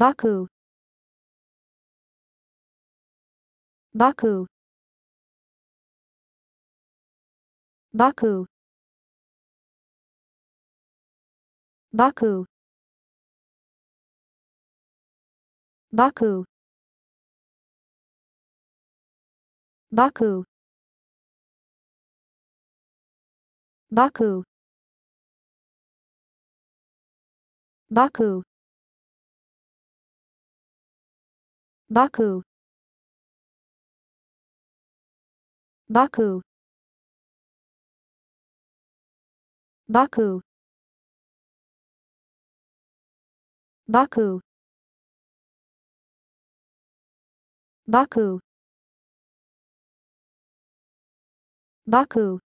Baku Baku Baku Baku Baku Baku Baku Baku Baku Baku Baku Baku Baku Baku